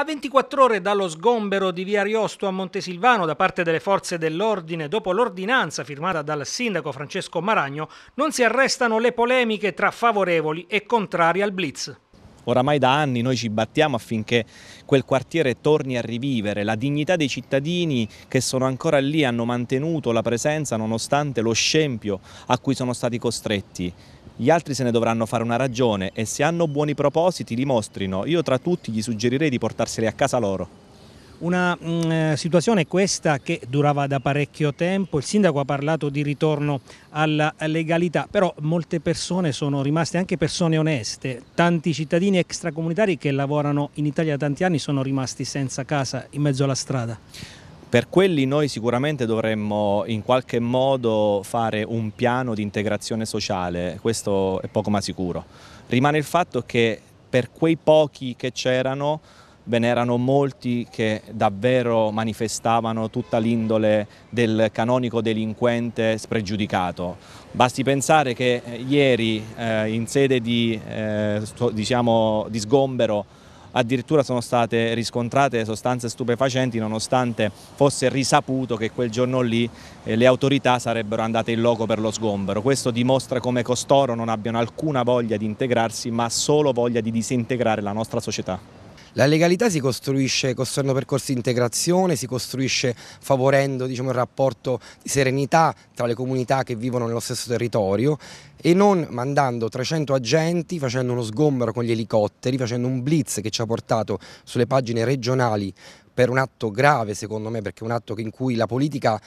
A 24 ore dallo sgombero di via Ariosto a Montesilvano da parte delle forze dell'ordine dopo l'ordinanza firmata dal sindaco Francesco Maragno non si arrestano le polemiche tra favorevoli e contrari al blitz oramai da anni noi ci battiamo affinché quel quartiere torni a rivivere, la dignità dei cittadini che sono ancora lì hanno mantenuto la presenza nonostante lo scempio a cui sono stati costretti. Gli altri se ne dovranno fare una ragione e se hanno buoni propositi li mostrino. Io tra tutti gli suggerirei di portarseli a casa loro. Una mh, mm, eh, situazione questa che durava da parecchio tempo, il sindaco ha parlato di ritorno alla legalità, però molte persone sono rimaste anche persone oneste, tanti cittadini extracomunitari che lavorano in Italia da tanti anni sono rimasti senza casa in mezzo alla strada. Per quelli noi sicuramente dovremmo in qualche modo fare un piano di integrazione sociale, questo è poco ma sicuro. Rimane il fatto che per quei pochi che c'erano ve n'erano molti che davvero manifestavano tutta l'indole del canonico delinquente spregiudicato. Basti pensare che eh, ieri eh, in sede di, eh, diciamo, di sgombero addirittura sono state riscontrate sostanze stupefacenti nonostante fosse risaputo che quel giorno lì eh, le autorità sarebbero andate in loco per lo sgombero. Questo dimostra come costoro non abbiano alcuna voglia di integrarsi ma solo voglia di disintegrare la nostra società. La legalità si costruisce costruendo percorsi di integrazione, si costruisce favorendo diciamo, il rapporto di serenità tra le comunità che vivono nello stesso territorio e non mandando 300 agenti, facendo uno sgombero con gli elicotteri, facendo un blitz che ci ha portato sulle pagine regionali per un atto grave secondo me, perché è un atto in cui la politica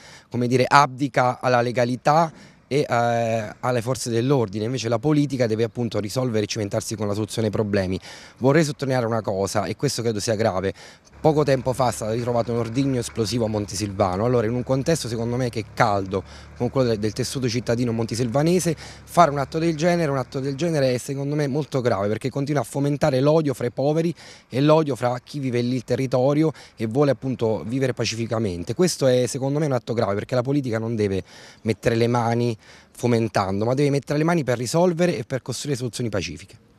dire, abdica alla legalità e eh, alle forze dell'ordine, invece la politica deve appunto risolvere e cimentarsi con la soluzione ai problemi. Vorrei sottolineare una cosa e questo credo sia grave, poco tempo fa è stato ritrovato un ordigno esplosivo a Montesilvano, allora in un contesto secondo me che è caldo, con quello del, tessuto cittadino montesilvanese, fare un atto del genere, un atto del genere è secondo me molto grave perché continua a fomentare l'odio fra i poveri e l'odio fra chi vive lì il territorio e vuole appunto vivere pacificamente. Questo è secondo me un atto grave perché la politica non deve mettere le mani fomentando, ma deve mettere le mani per risolvere e per costruire soluzioni pacifiche.